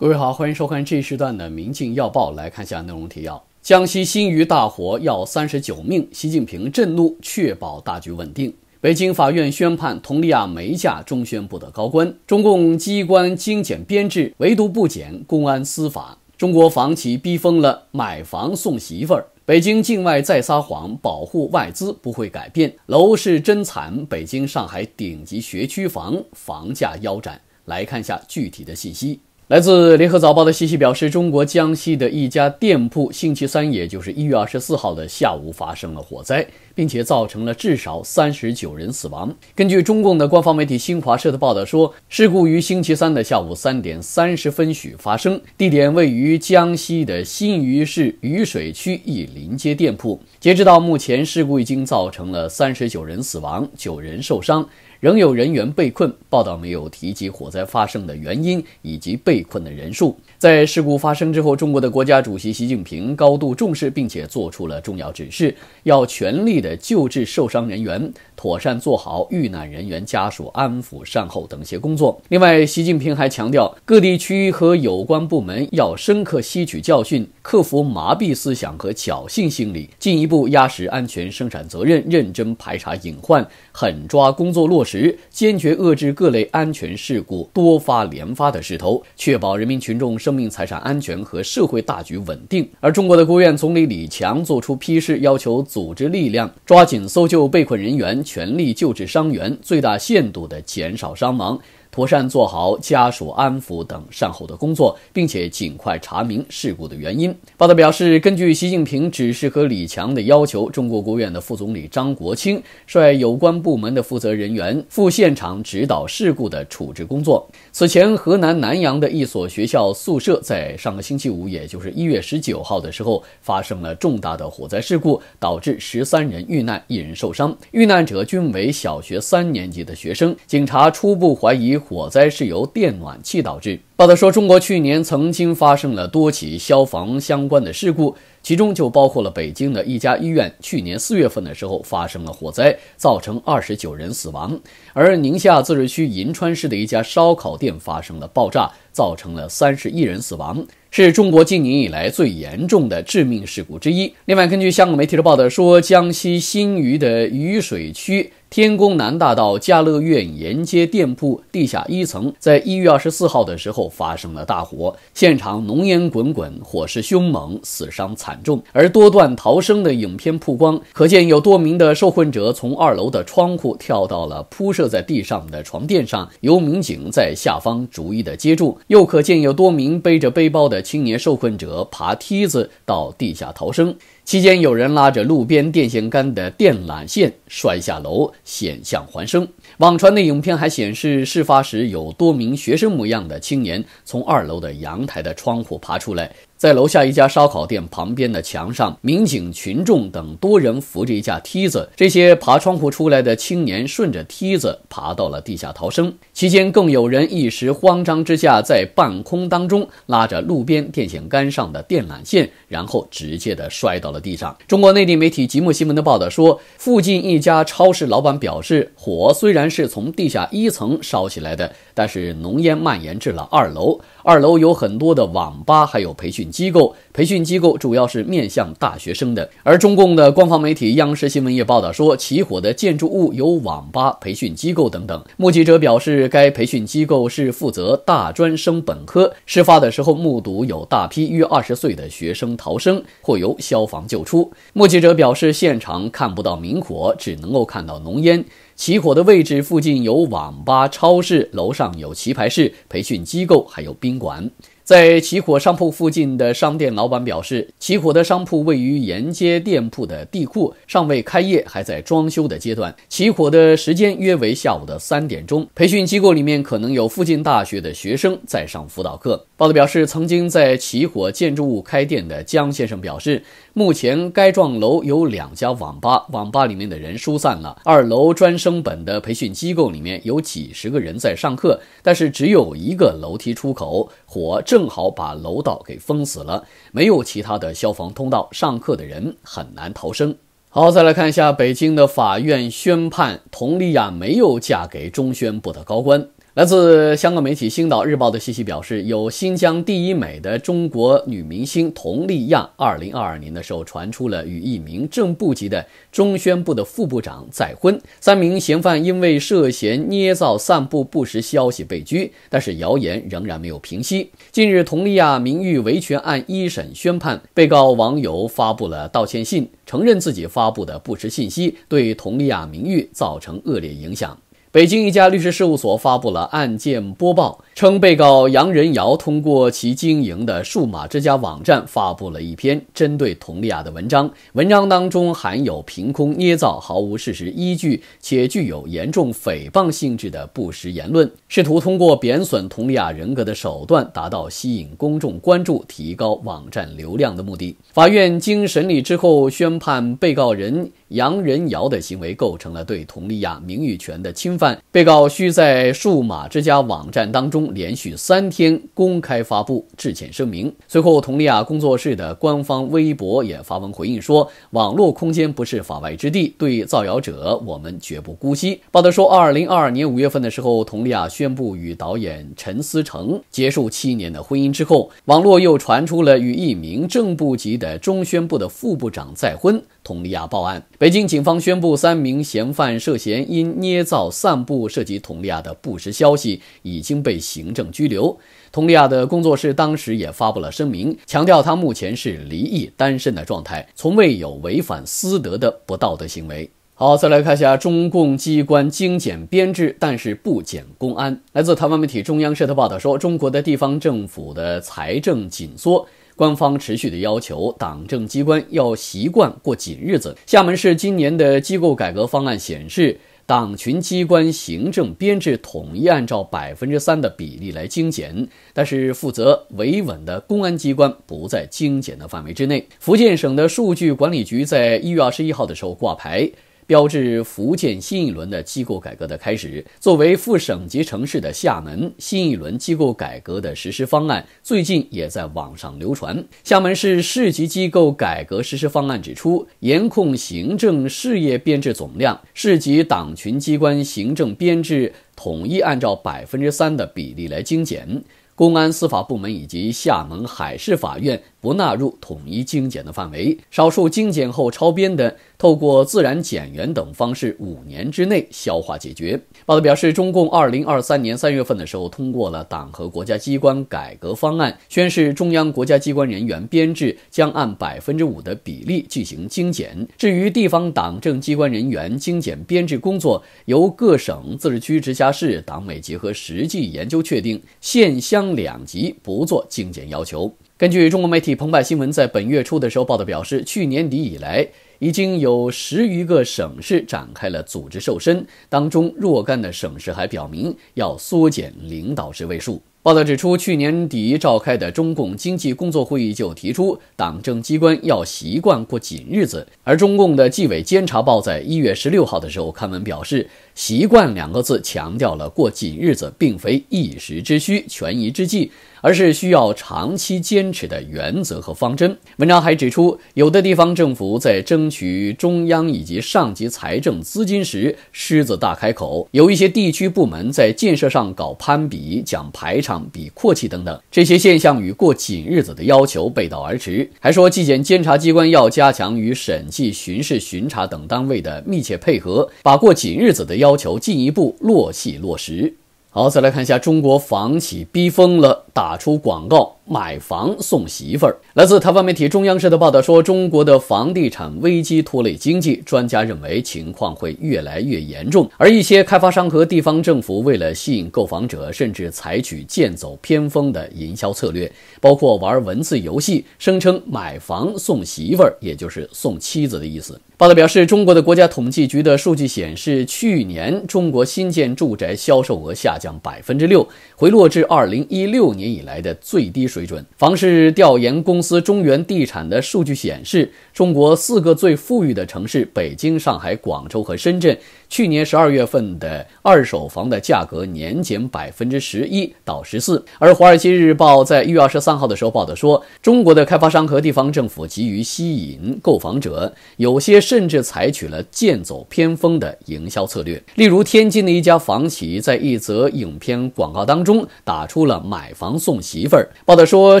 各位好，欢迎收看这一时段的《民镜要报》，来看一下内容提要：江西新余大火要三十九命，习近平震怒，确保大局稳定；北京法院宣判佟丽娅没嫁中宣部的高官；中共机关精简编制，唯独不减公安司法；中国房企逼疯了，买房送媳妇儿；北京境外再撒谎，保护外资不会改变楼市真惨，北京上海顶级学区房房价腰斩。来看一下具体的信息。来自联合早报的西西表示，中国江西的一家店铺星期三，也就是一月二十四号的下午，发生了火灾，并且造成了至少三十九人死亡。根据中共的官方媒体新华社的报道说，事故于星期三的下午三点三十分许发生，地点位于江西的新余市渝水区一临街店铺。截止到目前，事故已经造成了三十九人死亡，九人受伤。仍有人员被困。报道没有提及火灾发生的原因以及被困的人数。在事故发生之后，中国的国家主席习近平高度重视，并且做出了重要指示，要全力的救治受伤人员，妥善做好遇难人员家属安抚、善后等一些工作。另外，习近平还强调，各地区和有关部门要深刻吸取教训，克服麻痹思想和侥幸心理，进一步压实安全生产责任，认真排查隐患，狠抓工作落实。十，坚决遏制各类安全事故多发连发的势头，确保人民群众生命财产安全和社会大局稳定。而中国的国务院总理李强作出批示，要求组织力量抓紧搜救被困人员，全力救治伤员，最大限度地减少伤亡。妥善做好家属安抚等善后的工作，并且尽快查明事故的原因。报道表示，根据习近平指示和李强的要求，中国国务院的副总理张国清率有关部门的负责人员赴现场指导事故的处置工作。此前，河南南阳的一所学校宿舍在上个星期五，也就是一月十九号的时候，发生了重大的火灾事故，导致十三人遇难，一人受伤。遇难者均为小学三年级的学生。警察初步怀疑。火灾是由电暖气导致。报道说，中国去年曾经发生了多起消防相关的事故，其中就包括了北京的一家医院去年四月份的时候发生了火灾，造成二十九人死亡；而宁夏自治区银川市的一家烧烤店发生了爆炸，造成了三十一人死亡，是中国今年以来最严重的致命事故之一。另外，根据香港媒体的报道说，江西新余的渝水区。天宫南大道家乐苑沿街店铺地下一层，在一月二十四号的时候发生了大火，现场浓烟滚滚，火势凶猛，死伤惨重。而多段逃生的影片曝光，可见有多名的受困者从二楼的窗户跳到了铺设在地上的床垫上，由民警在下方逐一的接住；又可见有多名背着背包的青年受困者爬梯子到地下逃生。期间，有人拉着路边电线杆的电缆线摔下楼，险象环生。网传的影片还显示，事发时有多名学生模样的青年从二楼的阳台的窗户爬出来，在楼下一家烧烤店旁边的墙上，民警、群众等多人扶着一架梯子。这些爬窗户出来的青年顺着梯子爬到了地下逃生，期间更有人一时慌张之下，在半空当中拉着路边电线杆上的电缆线，然后直接的摔到了地上。中国内地媒体极目新闻的报道说，附近一家超市老板表示，火虽然。然是从地下一层烧起来的，但是浓烟蔓延至了二楼。二楼有很多的网吧，还有培训机构。培训机构主要是面向大学生的。而中共的官方媒体央视新闻也报道说，起火的建筑物有网吧、培训机构等等。目击者表示，该培训机构是负责大专升本科。事发的时候，目睹有大批约二十岁的学生逃生，或由消防救出。目击者表示，现场看不到明火，只能够看到浓烟。起火的位置附近有网吧、超市，楼上有棋牌室、培训机构，还有宾馆。在起火商铺附近的商店老板表示，起火的商铺位于沿街店铺的地库，尚未开业，还在装修的阶段。起火的时间约为下午的三点钟。培训机构里面可能有附近大学的学生在上辅导课。报道表示，曾经在起火建筑物开店的江先生表示，目前该幢楼有两家网吧，网吧里面的人疏散了。二楼专升本的培训机构里面有几十个人在上课，但是只有一个楼梯出口，火正好把楼道给封死了，没有其他的消防通道，上课的人很难逃生。好，再来看一下北京的法院宣判，佟丽娅没有嫁给中宣部的高官。来自香港媒体《星岛日报》的信息表示，有新疆第一美的中国女明星佟丽娅，二零二二年的时候传出了与一名正部级的中宣部的副部长再婚。三名嫌犯因为涉嫌捏造散布不实消息被拘，但是谣言仍然没有平息。近日，佟丽娅名誉维权案一审宣判，被告网友发布了道歉信，承认自己发布的不实信息对佟丽娅名誉造成恶劣影响。北京一家律师事务所发布了案件播报，称被告杨仁尧通过其经营的“数码之家”网站发布了一篇针对佟丽娅的文章，文章当中含有凭空捏造、毫无事实依据且具有严重诽谤性质的不实言论，试图通过贬损佟丽娅人格的手段，达到吸引公众关注、提高网站流量的目的。法院经审理之后，宣判被告人。杨仁尧的行为构成了对佟丽娅名誉权的侵犯，被告需在数码之家网站当中连续三天公开发布致歉声明。随后，佟丽娅工作室的官方微博也发文回应说：“网络空间不是法外之地，对造谣者，我们绝不姑息。”报道说，二零二二年五月份的时候，佟丽娅宣布与导演陈思诚结束七年的婚姻之后，网络又传出了与一名正部级的中宣部的副部长再婚。佟丽娅报案，北京警方宣布，三名嫌犯涉嫌因捏造散布涉及佟丽娅的不实消息，已经被行政拘留。佟丽娅的工作室当时也发布了声明，强调她目前是离异单身的状态，从未有违反私德的不道德行为。好，再来看一下，中共机关精简编制，但是不减公安。来自台湾媒体中央社的报道说，中国的地方政府的财政紧缩。官方持续的要求，党政机关要习惯过紧日子。厦门市今年的机构改革方案显示，党群机关行政编制统一按照百分之三的比例来精简，但是负责维稳的公安机关不在精简的范围之内。福建省的数据管理局在一月二十一号的时候挂牌。标志福建新一轮的机构改革的开始。作为副省级城市的厦门，新一轮机构改革的实施方案最近也在网上流传。厦门市市级机构改革实施方案指出，严控行政事业编制总量，市级党群机关行政编制统一按照百分之三的比例来精简，公安、司法部门以及厦门海事法院。不纳入统一精简的范围，少数精简后超编的，透过自然减员等方式，五年之内消化解决。报道表示，中共二零二三年三月份的时候通过了党和国家机关改革方案，宣示中央国家机关人员编制将按百分之五的比例进行精简。至于地方党政机关人员精简编制工作，由各省、自治区、直辖市党委结合实际研究确定，县乡两级不做精简要求。根据中国媒体澎湃新闻在本月初的时候报道表示，去年底以来已经有十余个省市展开了组织瘦身，当中若干的省市还表明要缩减领导职位数。报道指出，去年底召开的中共经济工作会议就提出，党政机关要习惯过紧日子。而中共的纪委监察报在一月十六号的时候刊文表示。“习惯”两个字强调了过紧日子并非一时之需、权宜之计，而是需要长期坚持的原则和方针。文章还指出，有的地方政府在争取中央以及上级财政资金时狮子大开口；有一些地区部门在建设上搞攀比、讲排场、比阔气等等，这些现象与过紧日子的要求背道而驰。还说，纪检监察机关要加强与审计、巡视、巡查等单位的密切配合，把过紧日子的要。要求进一步落细落实。好，再来看一下中国房企逼疯了，打出广告买房送媳妇儿。来自台湾媒体中央社的报道说，中国的房地产危机拖累经济，专家认为情况会越来越严重。而一些开发商和地方政府为了吸引购房者，甚至采取剑走偏锋的营销策略，包括玩文字游戏，声称买房送媳妇儿，也就是送妻子的意思。报道表示，中国的国家统计局的数据显示，去年中国新建住宅销售额下。降百分之六，回落至二零一六年以来的最低水准。房市调研公司中原地产的数据显示，中国四个最富裕的城市——北京、上海、广州和深圳。去年十二月份的二手房的价格年减百分之十一到十四，而《华尔街日报》在一月二十三号的时候报道说，中国的开发商和地方政府急于吸引购房者，有些甚至采取了剑走偏锋的营销策略。例如，天津的一家房企在一则影片广告当中打出了“买房送媳妇儿”。报道说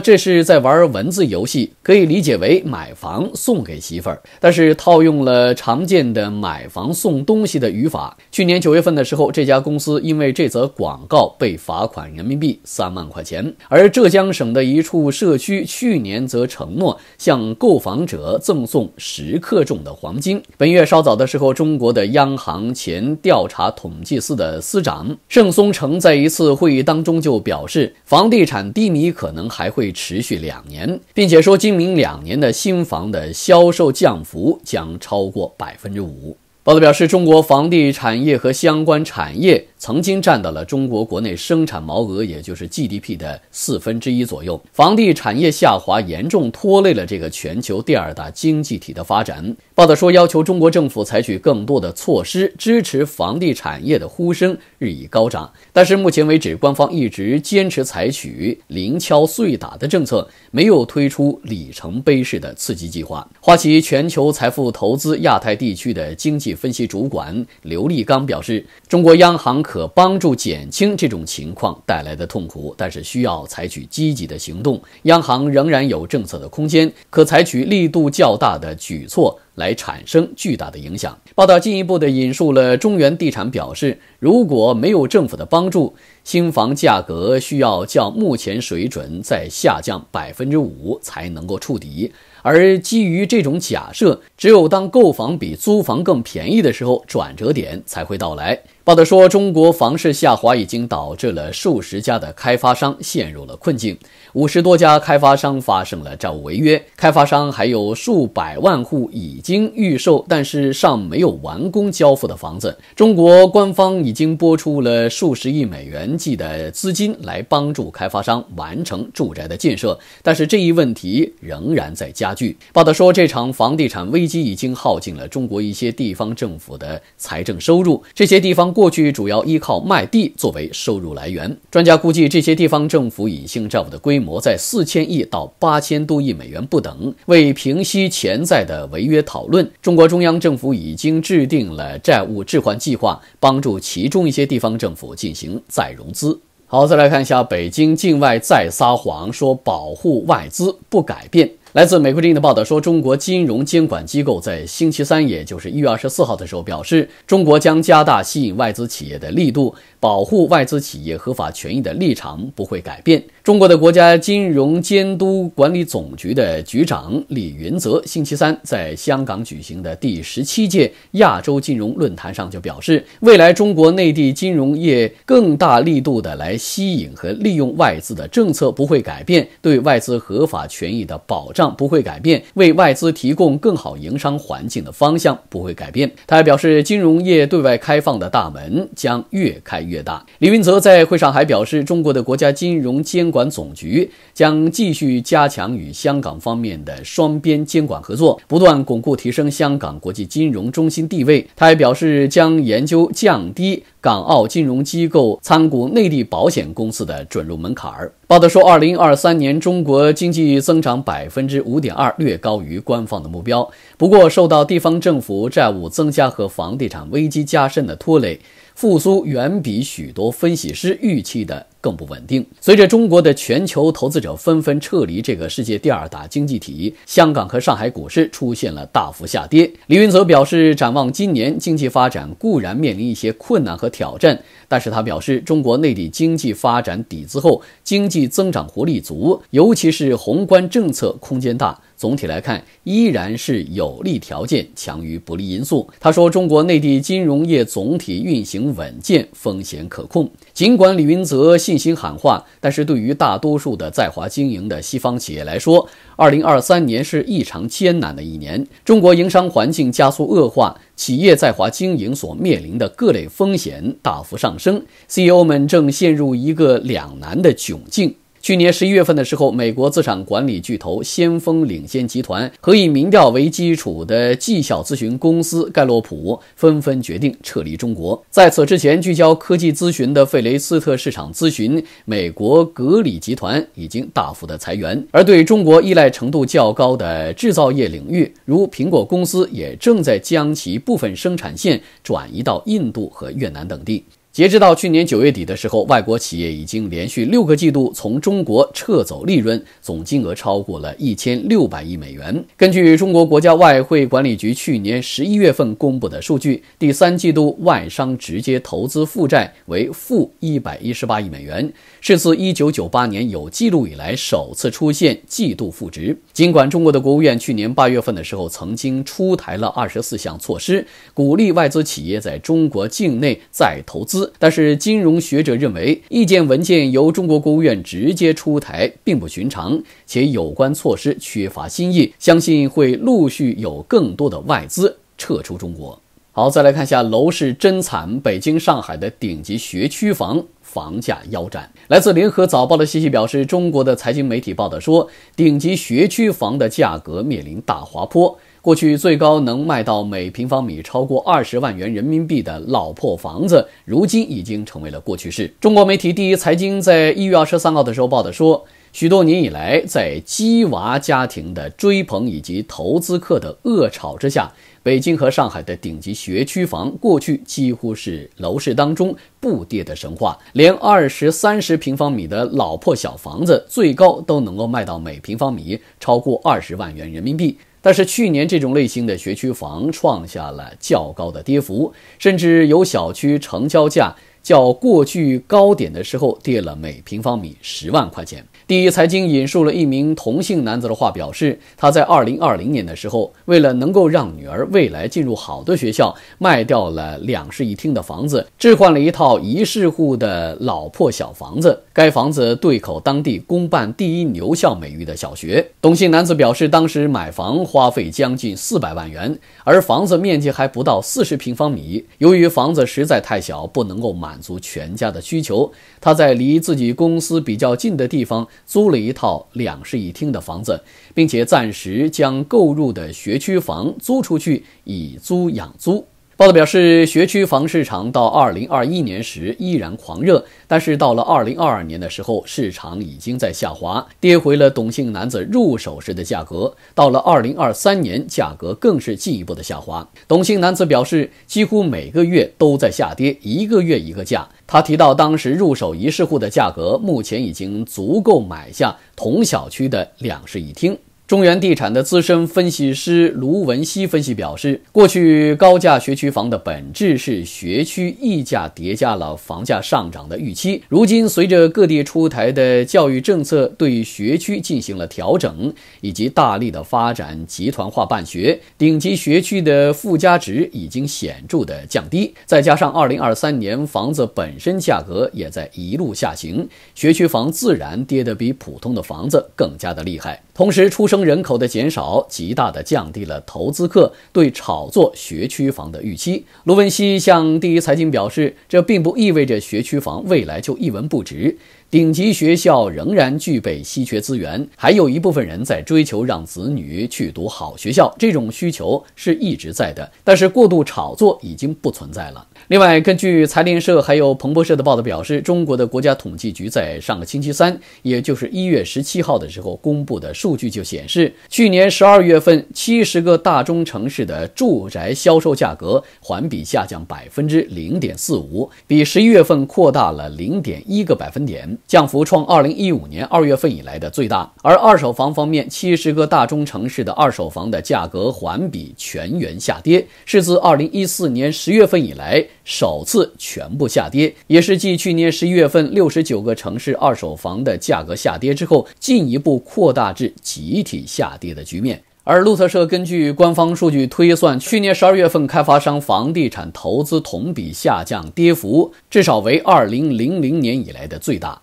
这是在玩文字游戏，可以理解为买房送给媳妇儿，但是套用了常见的“买房送东西”的语。语法。去年九月份的时候，这家公司因为这则广告被罚款人民币三万块钱。而浙江省的一处社区去年则承诺向购房者赠送十克重的黄金。本月稍早的时候，中国的央行前调查统计司的司长盛松成在一次会议当中就表示，房地产低迷可能还会持续两年，并且说，今明两年的新房的销售降幅将超过百分之五。报道表示，中国房地产业和相关产业曾经占到了中国国内生产毛额，也就是 GDP 的四分之一左右。房地产业下滑严重拖累了这个全球第二大经济体的发展。报道说，要求中国政府采取更多的措施支持房地产业的呼声日益高涨，但是目前为止，官方一直坚持采取零敲碎打的政策，没有推出里程碑式的刺激计划。花旗全球财富投资亚太地区的经济。分析主管刘立刚表示，中国央行可帮助减轻这种情况带来的痛苦，但是需要采取积极的行动。央行仍然有政策的空间，可采取力度较大的举措来产生巨大的影响。报道进一步的引述了中原地产表示，如果没有政府的帮助，新房价格需要较目前水准再下降百分之五才能够触底。而基于这种假设，只有当购房比租房更便宜的时候，转折点才会到来。报道说，中国房市下滑已经导致了数十家的开发商陷入了困境。五十多家开发商发生了债务违约，开发商还有数百万户已经预售，但是尚没有完工交付的房子。中国官方已经拨出了数十亿美元计的资金来帮助开发商完成住宅的建设，但是这一问题仍然在加剧。报道说，这场房地产危机已经耗尽了中国一些地方政府的财政收入，这些地方过去主要依靠卖地作为收入来源。专家估计，这些地方政府隐性债务的规。规模在四千亿到八千多亿美元不等。为平息潜在的违约讨论，中国中央政府已经制定了债务置换计划，帮助其中一些地方政府进行再融资。好，再来看一下北京境外再撒谎说保护外资不改变。来自美国《之音的报道说，中国金融监管机构在星期三，也就是一月二十四号的时候表示，中国将加大吸引外资企业的力度。保护外资企业合法权益的立场不会改变。中国的国家金融监督管理总局的局长李云泽，星期三在香港举行的第十七届亚洲金融论坛上就表示，未来中国内地金融业更大力度的来吸引和利用外资的政策不会改变，对外资合法权益的保障不会改变，为外资提供更好营商环境的方向不会改变。他还表示，金融业对外开放的大门将越开。越大，李云泽在会上还表示，中国的国家金融监管总局将继续加强与香港方面的双边监管合作，不断巩固提升香港国际金融中心地位。他还表示，将研究降低港澳金融机构参股内地保险公司的准入门槛儿。报道说，二零二三年中国经济增长百分之五点二，略高于官方的目标。不过，受到地方政府债务增加和房地产危机加深的拖累。复苏远比许多分析师预期的更不稳定。随着中国的全球投资者纷纷撤离这个世界第二大经济体，香港和上海股市出现了大幅下跌。李云泽表示，展望今年经济发展固然面临一些困难和挑战，但是他表示，中国内地经济发展底子厚，经济增长活力足，尤其是宏观政策空间大。总体来看，依然是有利条件强于不利因素。他说，中国内地金融业总体运行稳健，风险可控。尽管李云泽信心喊话，但是对于大多数的在华经营的西方企业来说，2023年是异常艰难的一年。中国营商环境加速恶化，企业在华经营所面临的各类风险大幅上升。CEO 们正陷入一个两难的窘境。去年十一月份的时候，美国资产管理巨头先锋领先集团和以民调为基础的绩效咨询公司盖洛普纷纷决定撤离中国。在此之前，聚焦科技咨询的费雷斯特市场咨询、美国格里集团已经大幅的裁员，而对中国依赖程度较高的制造业领域，如苹果公司，也正在将其部分生产线转移到印度和越南等地。截止到去年九月底的时候，外国企业已经连续六个季度从中国撤走利润，总金额超过了一千六百亿美元。根据中国国家外汇管理局去年十一月份公布的数据，第三季度外商直接投资负债为负一百一十八亿美元，是自一九九八年有记录以来首次出现季度负值。尽管中国的国务院去年八月份的时候曾经出台了二十四项措施，鼓励外资企业在中国境内再投资。但是，金融学者认为，意见文件由中国国务院直接出台并不寻常，且有关措施缺乏新意，相信会陆续有更多的外资撤出中国。好，再来看一下楼市真惨，北京、上海的顶级学区房房价腰斩。来自联合早报的信息表示，中国的财经媒体报道说，顶级学区房的价格面临大滑坡。过去最高能卖到每平方米超过二十万元人民币的老破房子，如今已经成为了过去式。中国媒体第一财经在一月二十三号的时候报道说，许多年以来，在鸡娃家庭的追捧以及投资客的恶炒之下，北京和上海的顶级学区房过去几乎是楼市当中不跌的神话，连二十三十平方米的老破小房子，最高都能够卖到每平方米超过二十万元人民币。但是去年这种类型的学区房创下了较高的跌幅，甚至有小区成交价较过去高点的时候跌了每平方米十万块钱。第一财经引述了一名同姓男子的话，表示他在二零二零年的时候，为了能够让女儿未来进入好的学校，卖掉了两室一厅的房子，置换了一套一室户的老破小房子。该房子对口当地公办第一牛校美誉的小学。同姓男子表示，当时买房花费将近四百万元，而房子面积还不到四十平方米。由于房子实在太小，不能够满足全家的需求，他在离自己公司比较近的地方。租了一套两室一厅的房子，并且暂时将购入的学区房租出去，以租养租。报道表示，学区房市场到2021年时依然狂热，但是到了2022年的时候，市场已经在下滑，跌回了董姓男子入手时的价格。到了2023年，价格更是进一步的下滑。董姓男子表示，几乎每个月都在下跌，一个月一个价。他提到，当时入手一室户的价格，目前已经足够买下同小区的两室一厅。中原地产的资深分析师卢文熙分析表示，过去高价学区房的本质是学区溢价叠加了房价上涨的预期。如今，随着各地出台的教育政策对学区进行了调整，以及大力的发展集团化办学，顶级学区的附加值已经显著的降低。再加上2023年房子本身价格也在一路下行，学区房自然跌得比普通的房子更加的厉害。同时，出生。人口的减少，极大地降低了投资客对炒作学区房的预期。卢文熙向第一财经表示，这并不意味着学区房未来就一文不值。顶级学校仍然具备稀缺资源，还有一部分人在追求让子女去读好学校，这种需求是一直在的。但是过度炒作已经不存在了。另外，根据财联社还有彭博社的报道表示，中国的国家统计局在上个星期三，也就是一月十七号的时候公布的数据就显示，去年十二月份七十个大中城市的住宅销售价格环比下降百分之零点四五，比十一月份扩大了零点一个百分点，降幅创二零一五年二月份以来的最大。而二手房方面，七十个大中城市的二手房的价格环比全员下跌，是自二零一四年十月份以来。首次全部下跌，也是继去年十一月份六十九个城市二手房的价格下跌之后，进一步扩大至集体下跌的局面。而路透社根据官方数据推算，去年十二月份开发商房地产投资同比下降，跌幅至少为二零零零年以来的最大。